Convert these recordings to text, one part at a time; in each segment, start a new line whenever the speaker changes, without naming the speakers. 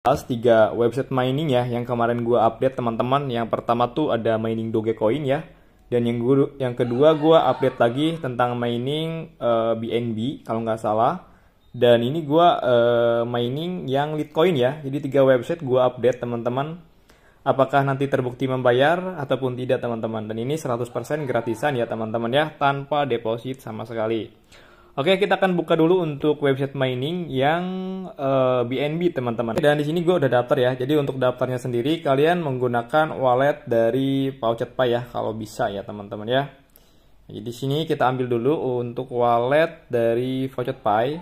bahas tiga website mining ya yang kemarin gue update teman-teman. Yang pertama tuh ada mining Dogecoin ya. Dan yang gua, yang kedua gue update lagi tentang mining uh, eh, BNB kalau nggak salah. Dan ini gue uh, mining yang Litecoin ya. Jadi tiga website gue update teman-teman. Apakah nanti terbukti membayar ataupun tidak teman-teman. Dan ini 100% gratisan ya teman-teman ya tanpa deposit sama sekali. Oke, kita akan buka dulu untuk website mining yang uh, eh, BNB teman-teman. Dan di sini gue udah daftar ya. Jadi untuk daftarnya sendiri kalian menggunakan wallet dari pay ya kalau bisa ya teman-teman ya. Jadi di sini kita ambil dulu untuk wallet dari pay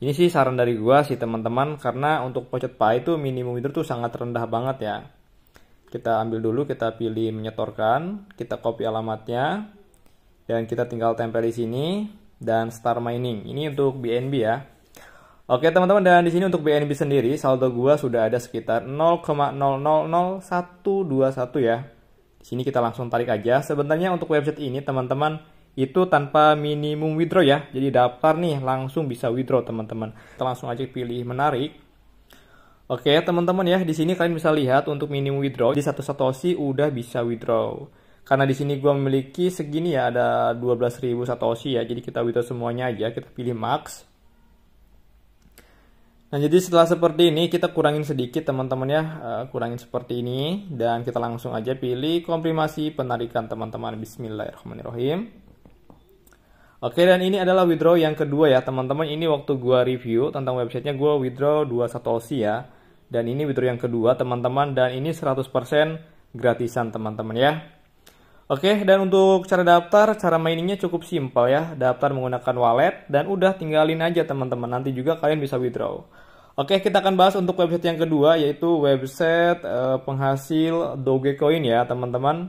Ini sih saran dari gue sih teman-teman karena untuk pay itu minimum itu tuh sangat rendah banget ya. Kita ambil dulu, kita pilih menyetorkan, kita copy alamatnya dan kita tinggal tempel di sini dan Star Mining. Ini untuk BNB ya. Oke teman-teman dan di sini untuk BNB sendiri saldo gua sudah ada sekitar 0,000121 ya. Di sini kita langsung tarik aja. Sebenarnya untuk website ini teman-teman itu tanpa minimum withdraw ya. Jadi daftar nih langsung bisa withdraw teman-teman. Kita langsung aja pilih menarik. Oke teman-teman ya di sini kalian bisa lihat untuk minimum withdraw di satu satoshi udah bisa withdraw karena di sini gue memiliki segini ya ada 12.000 satoshi ya jadi kita withdraw semuanya aja kita pilih max nah jadi setelah seperti ini kita kurangin sedikit teman-teman ya uh, kurangin seperti ini dan kita langsung aja pilih konfirmasi penarikan teman-teman Bismillahirrahmanirrahim Oke dan ini adalah withdraw yang kedua ya teman-teman ini waktu gue review tentang websitenya gue withdraw 2 satoshi ya dan ini withdraw yang kedua teman-teman dan ini 100% gratisan teman-teman ya Oke, dan untuk cara daftar, cara miningnya cukup simpel ya. Daftar menggunakan wallet dan udah tinggalin aja teman-teman. Nanti juga kalian bisa withdraw. Oke, kita akan bahas untuk website yang kedua yaitu website eh, penghasil Dogecoin ya, teman-teman.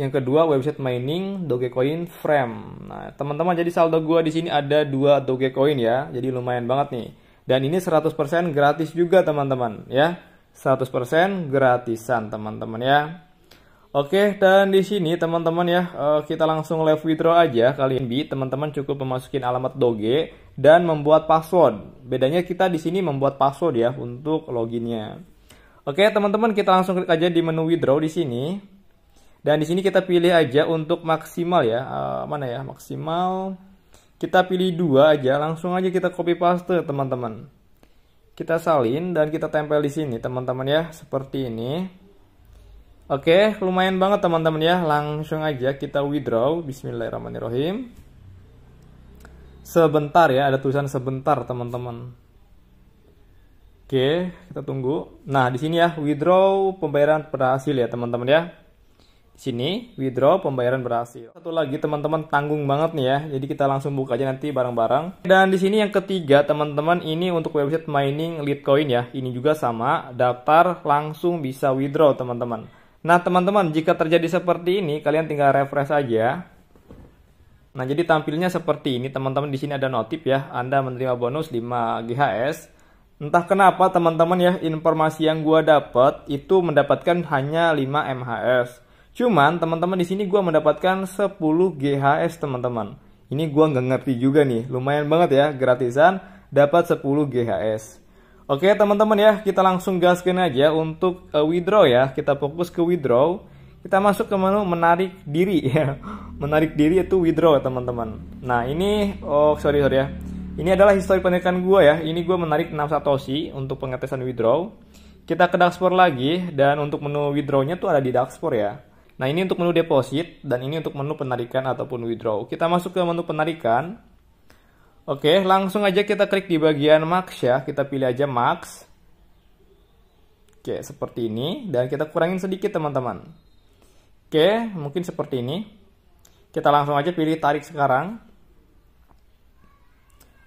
Yang kedua website mining Dogecoin Frame. Nah, teman-teman jadi saldo gua di sini ada dua Dogecoin ya. Jadi lumayan banget nih. Dan ini 100% gratis juga, teman-teman ya. 100% gratisan, teman-teman ya. Oke, dan di sini teman-teman ya, eh, kita langsung live withdraw aja kali ini. Teman-teman cukup memasukin alamat Doge dan membuat password. Bedanya kita di sini membuat password ya untuk loginnya. Oke, teman-teman kita langsung klik aja di menu withdraw di sini. Dan di sini kita pilih aja untuk maksimal ya. Eh, mana ya? Maksimal. Kita pilih dua aja, langsung aja kita copy paste teman-teman. Kita salin dan kita tempel di sini teman-teman ya, seperti ini. Oke, lumayan banget teman-teman ya. Langsung aja kita withdraw. Bismillahirrahmanirrahim. Sebentar ya, ada tulisan sebentar teman-teman. Oke, kita tunggu. Nah, di sini ya, withdraw pembayaran berhasil ya teman-teman ya. Di sini, withdraw pembayaran berhasil. Satu lagi teman-teman tanggung banget nih ya. Jadi kita langsung buka aja nanti bareng-bareng. Dan di sini yang ketiga teman-teman, ini untuk website mining Litecoin ya. Ini juga sama, daftar langsung bisa withdraw teman-teman. Nah teman-teman jika terjadi seperti ini kalian tinggal refresh aja. Nah jadi tampilnya seperti ini teman-teman di sini ada notif ya Anda menerima bonus 5 GHS. Entah kenapa teman-teman ya informasi yang gua dapat itu mendapatkan hanya 5 MHS. Cuman teman-teman di sini gua mendapatkan 10 GHS teman-teman. Ini gua nggak ngerti juga nih, lumayan banget ya gratisan dapat 10 GHS. Oke teman-teman ya, kita langsung gaskin aja untuk uh, withdraw ya. Kita fokus ke withdraw. Kita masuk ke menu menarik diri ya. Menarik diri itu withdraw teman-teman. Nah ini, oh sorry sorry ya. Ini adalah histori penarikan gue ya. Ini gue menarik 6 satoshi untuk pengetesan withdraw. Kita ke dashboard lagi dan untuk menu withdrawnya tuh ada di dashboard ya. Nah ini untuk menu deposit dan ini untuk menu penarikan ataupun withdraw. Kita masuk ke menu penarikan. Oke, langsung aja kita klik di bagian max ya. Kita pilih aja max. Oke, seperti ini. Dan kita kurangin sedikit teman-teman. Oke, mungkin seperti ini. Kita langsung aja pilih tarik sekarang.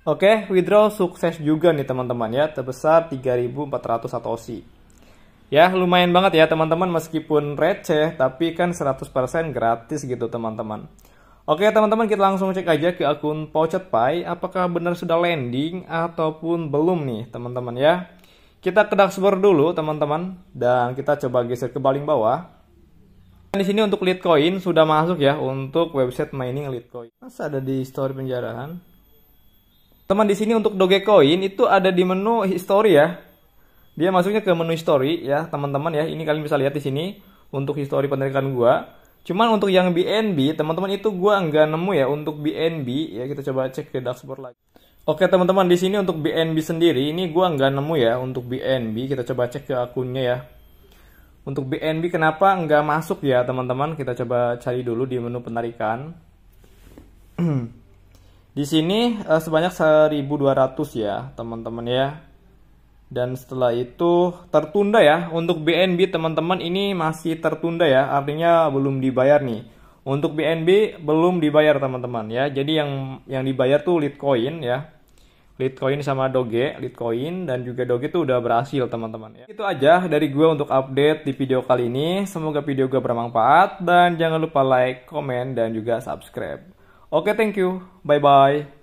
Oke, withdraw sukses juga nih teman-teman ya, terbesar 3.400 satoshi. Ya, lumayan banget ya teman-teman meskipun receh, tapi kan 100% gratis gitu teman-teman. Oke teman-teman kita langsung cek aja ke akun Pocet Pie apakah benar sudah landing ataupun belum nih teman-teman ya. Kita ke dashboard dulu teman-teman dan kita coba geser ke paling bawah. Dan di sini untuk Litecoin sudah masuk ya untuk website mining Litecoin. Masa ada di story penjarahan? Teman di sini untuk Dogecoin itu ada di menu history ya. Dia masuknya ke menu history ya teman-teman ya. Ini kalian bisa lihat di sini untuk history penarikan gua. Cuman untuk yang BNB, teman-teman itu gue nggak nemu ya untuk BNB. Ya kita coba cek ke dashboard lagi. Oke teman-teman di sini untuk BNB sendiri ini gue nggak nemu ya untuk BNB. Kita coba cek ke akunnya ya. Untuk BNB kenapa nggak masuk ya teman-teman? Kita coba cari dulu di menu penarikan. di sini eh, sebanyak 1.200 ya teman-teman ya dan setelah itu tertunda ya untuk BNB teman-teman ini masih tertunda ya artinya belum dibayar nih untuk BNB belum dibayar teman-teman ya jadi yang yang dibayar tuh Litecoin ya Litecoin sama Doge, Litecoin dan juga Doge itu udah berhasil teman-teman ya. Itu aja dari gue untuk update di video kali ini. Semoga video gue bermanfaat dan jangan lupa like, komen dan juga subscribe. Oke, thank you. Bye bye.